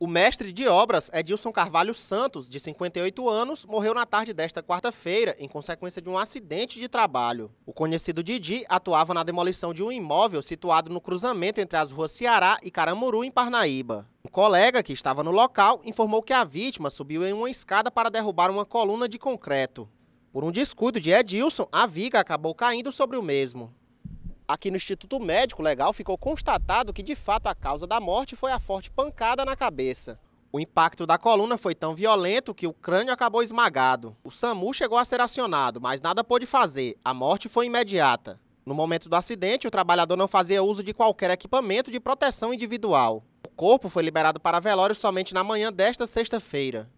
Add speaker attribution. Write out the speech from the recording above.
Speaker 1: O mestre de obras Edilson Carvalho Santos, de 58 anos, morreu na tarde desta quarta-feira em consequência de um acidente de trabalho. O conhecido Didi atuava na demolição de um imóvel situado no cruzamento entre as ruas Ceará e Caramuru, em Parnaíba. Um colega que estava no local informou que a vítima subiu em uma escada para derrubar uma coluna de concreto. Por um descuido de Edilson, a viga acabou caindo sobre o mesmo. Aqui no Instituto Médico Legal ficou constatado que de fato a causa da morte foi a forte pancada na cabeça. O impacto da coluna foi tão violento que o crânio acabou esmagado. O SAMU chegou a ser acionado, mas nada pôde fazer. A morte foi imediata. No momento do acidente, o trabalhador não fazia uso de qualquer equipamento de proteção individual. O corpo foi liberado para velório somente na manhã desta sexta-feira.